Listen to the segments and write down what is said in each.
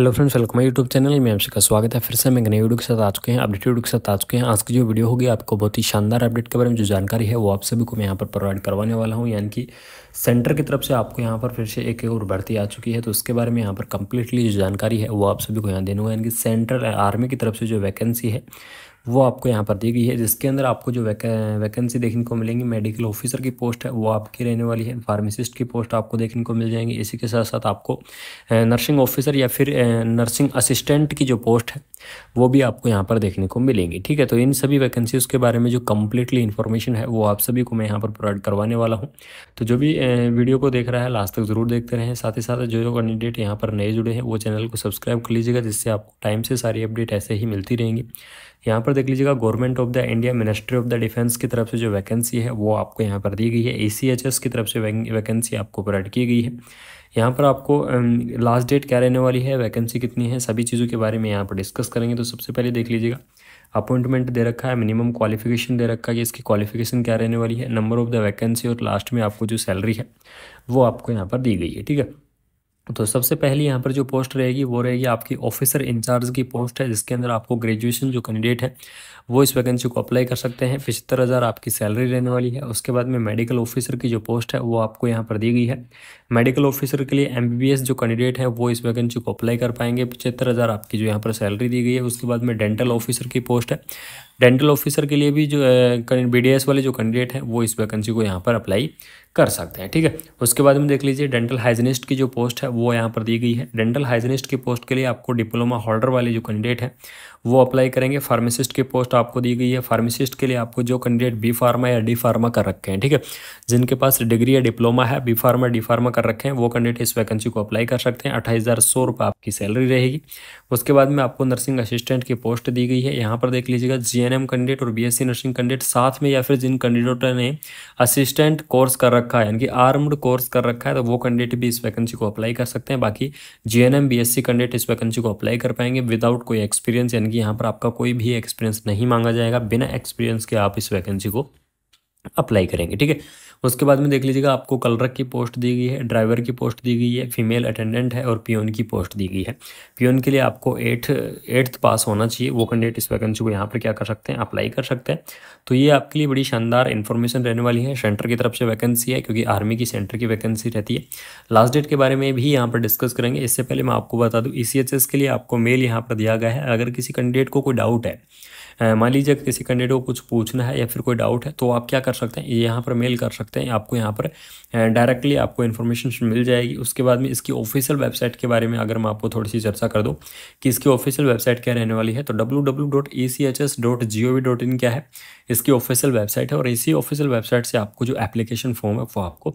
hello friends welcome है YouTube channel में आप सबका स्वागत है फिर से मैं एक नई वीडियो के साथ आ चुके हैं अपडेट वीडियो के साथ आ चुके हैं आज की जो वीडियो होगी आपको बहुत ही शानदार अपडेट के बारे में जो जानकारी है वो आप सभी को मैं यहाँ पर प्रोवाइड करवाने वाला हूँ यानी कि सेंटर की तरफ से आपको यहाँ पर फिर से एक और भर्ती आ चुकी है तो उसके बारे में यहाँ पर कंप्लीटली जो जानकारी है वो आप सभी को यहाँ देने यानी कि सेंट्रल आर्मी की तरफ से जो वैकेंसी है वो आपको यहाँ पर दी गई है जिसके अंदर आपको जो वैक, वैकेंसी देखने को मिलेंगी मेडिकल ऑफिसर की पोस्ट है वो आपकी रहने वाली है फार्मासिस्ट की पोस्ट आपको देखने को मिल जाएंगी इसी के साथ साथ आपको नर्सिंग ऑफिसर या फिर नर्सिंग असिस्टेंट की जो पोस्ट है वो भी आपको यहाँ पर देखने को मिलेंगी ठीक है तो इन सभी वैकेंसीज़ के बारे में जो कम्प्लीटली इन्फॉर्मेशन है वो आप सभी को मैं यहाँ पर प्रोवाइड करवाने वाला हूँ तो जो भी वीडियो को देख रहा है लास्ट तक ज़रूर देखते रहें साथ ही साथ जो जो कैंडिडेट यहाँ पर नए जुड़े हैं वो चैनल को सब्सक्राइब कर लीजिएगा जिससे आपको टाइम से सारी अपडेट ऐसे ही मिलती रहेंगी यहाँ पर देख लीजिएगा government of the India ministry of the defence की तरफ से जो वैकेंसी है वो आपको यहाँ पर दी गई है ए की तरफ से वैकेंसी आपको प्रोवाइड की गई है यहाँ पर आपको लास्ट डेट क्या रहने वाली है वैकेंसी कितनी है सभी चीज़ों के बारे में यहाँ पर डिस्कस करेंगे तो सबसे पहले देख लीजिएगा अपॉइंटमेंट दे रखा है मिनिमम क्वालिफिकेशन दे रखा है कि इसकी क्वालिफिकेशन क्या रहने वाली है नंबर ऑफ द वैकेंसी और लास्ट में आपको जो सैलरी है वो आपको यहाँ पर दी गई है ठीक है तो सबसे पहले यहाँ पर जो पोस्ट रहेगी वो रहेगी आपकी ऑफिसर इंचार्ज की पोस्ट है जिसके अंदर आपको ग्रेजुएशन जो कैंडिडेट है वो इस वैकेंसी को अप्लाई कर सकते हैं पिछहत्तर हज़ार आपकी सैलरी रहने वाली है उसके बाद में मेडिकल ऑफिसर की जो पोस्ट है वो आपको यहाँ पर दी गई है मेडिकल ऑफिसर के लिए एम जो कैंडिडेट है वो इस वैकेंसी को अप्लाई कर पाएंगे पिछहत्तर आपकी जो यहाँ पर सैलरी दी गई है उसके बाद में डेंटल ऑफिसर की पोस्ट है डेंटल ऑफिसर के लिए भी जो बी डी वाले जो कैंडिडेट हैं वो इस वैकेंसी को यहाँ पर अप्लाई कर सकते हैं ठीक है उसके बाद में देख लीजिए डेंटल हाइजनिस्ट की जो पोस्ट है वो यहाँ पर दी गई है डेंटल हाइजीनिस्ट की पोस्ट के लिए आपको डिप्लोमा होल्डर वाले जो कैंडिडेट हैं वो अप्लाई करेंगे फार्मासिस्ट की पोस्ट आपको दी गई है फार्मासिस्ट के लिए आपको जो कैंडिडेट बी फार्मा या डी फार्मा कर रखे हैं ठीक है जिनके पास डिग्री या डिप्लोमा है बी फार्मा डी फार्मा कर रखे हैं वो कैंडिडेट इस वैकेंसी को अप्लाई कर सकते हैं अट्ठाईस हज़ार सौ रुपये आपकी सैलरी रहेगी उसके बाद में आपको नर्सिंग असिस्टेंट की पोस्ट दी गई है यहाँ पर देख लीजिएगा जी एन कैंडिडेट और बीएससी नर्सिंग कैंडिडेट साथ में या फिर जिन कैंडिडेटों ने असिस्टेंट कोर्स कर रखा है यानी कि आर्म्ड कोर्स कर रखा है तो वो कैंडिडेट भी इस वैकेंसी को अप्लाई कर सकते हैं बाकी जी एन कैंडिडेट इस वैकेंसी को अप्लाई कर पाएंगे विदाउट कोई एक्सपीरियंस यानी कि यहाँ पर आपका कोई भी एक्सपीरियंस नहीं मांगा जाएगा बिना एक्सपीरियंस के आप इस वैकेंसी को अप्लाई करेंगे ठीक है उसके बाद में देख लीजिएगा आपको कलरक की पोस्ट दी गई है ड्राइवर की पोस्ट दी गई है फीमेल अटेंडेंट है और पियोन की पोस्ट दी गई है पियोन के लिए आपको एट एट्थ पास होना चाहिए वो कैंडिडेट इस वैकेंसी को यहाँ पर क्या कर सकते हैं अप्लाई कर सकते हैं तो ये आपके लिए बड़ी शानदार इन्फॉर्मेशन रहने वाली है सेंटर की तरफ से वैकेंसी है क्योंकि आर्मी की सेंटर की वैकेंसी रहती है लास्ट डेट के बारे में भी यहाँ पर डिस्कस करेंगे इससे पहले मैं आपको बता दूँ ई e के लिए आपको मेल यहाँ पर दिया गया है अगर किसी कैंडिडेट को कोई डाउट है मान लीजिए किसी कैंडिडेट को कुछ पूछना है या फिर कोई डाउट है तो आप क्या कर सकते हैं यहाँ पर मेल कर सकते हैं आपको यहाँ पर डायरेक्टली आपको इन्फॉर्मेशन मिल जाएगी उसके बाद में इसकी ऑफिशियल वेबसाइट के बारे में अगर मैं आपको थोड़ी सी चर्चा कर दूँ कि इसकी ऑफिशियल वेबसाइट क्या रहने वाली है तो डब्ल्यू क्या है इसकी ऑफिशियल वेबसाइट है और इसी ऑफिशियल वेबसाइट से आपको जो एप्लीकेशन फॉर्म है वो आपको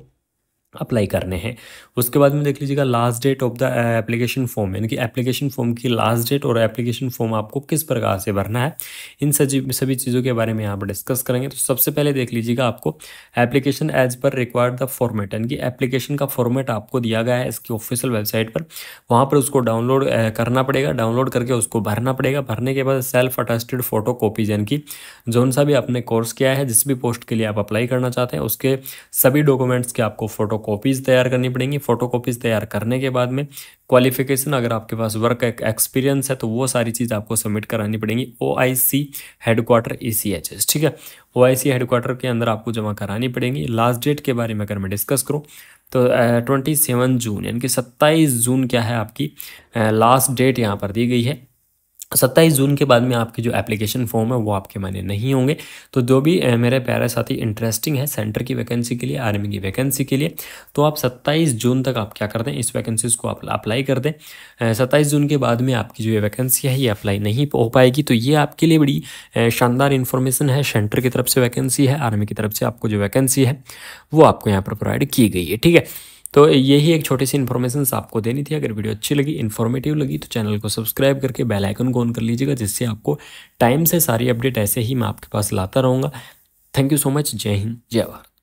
अप्लाई करने हैं उसके बाद में देख लीजिएगा last date of the application form यानी कि एप्लीकेशन फॉर्म की लास्ट डेट और एप्लीकेशन फॉर्म आपको किस प्रकार से भरना है इन सभी सभी चीज़ों के बारे में यहाँ पर डिस्कस करेंगे तो सबसे पहले देख लीजिएगा आपको application as per required the format यानी कि एप्लीकेशन का फॉर्मेट आपको दिया गया है इसकी ऑफिशियल वेबसाइट पर वहाँ पर उसको डाउनलोड uh, करना पड़ेगा डाउनलोड करके उसको भरना पड़ेगा भरने के बाद सेल्फ अटेस्टेड फोटो कॉपीज यानी कि जौन सा भी आपने कोर्स किया है जिस भी पोस्ट के लिए आप अप्लाई करना चाहते हैं उसके सभी डॉक्यूमेंट्स के आपको फोटो कॉपीज़ तैयार करनी पड़ेंगी फ़ोटो कॉपीज़ तैयार करने के बाद में क्वालिफिकेशन अगर आपके पास वर्क एक्सपीरियंस e- है तो वो सारी चीज़ आपको सबमिट करानी पड़ेंगी O I C headquarter E C H S ठीक है ओ आई सी हेडक्वार्टर के अंदर आपको जमा करानी पड़ेंगी लास्ट डेट के बारे में अगर मैं डिस्कस करूँ तो ट्वेंटी सेवन जून यानी कि सत्ताईस जून क्या है आपकी लास्ट डेट यहाँ पर दी गई है सत्ताईस जून के बाद में आपके जो एप्लीकेशन फॉर्म है वो आपके मायने नहीं होंगे तो जो भी मेरे प्यारे साथी इंटरेस्टिंग है सेंटर की वैकेंसी के लिए आर्मी की वैकेंसी के लिए तो आप सत्ताईस जून तक आप क्या कर दें इस वैकेंसीज़ को आप अप्लाई कर दें सत्ताईस जून के बाद में आपकी जो ये वैकेंसी है ये अप्लाई नहीं हो पाएगी तो ये आपके लिए बड़ी शानदार इन्फॉर्मेशन है सेंटर की तरफ से वैकेंसी है आर्मी की तरफ से आपको जो वैकेंसी है वो आपको यहाँ पर प्रोवाइड की गई है ठीक है तो यही एक छोटी सी इन्फॉर्मेशन आपको देनी थी अगर वीडियो अच्छी लगी इन्फॉर्मेटिव लगी तो चैनल को सब्सक्राइब करके बेल आइकन को ऑन कर लीजिएगा जिससे आपको टाइम से सारी अपडेट ऐसे ही मैं आपके पास लाता रहूँगा थैंक यू सो मच जय हिंद जय भारत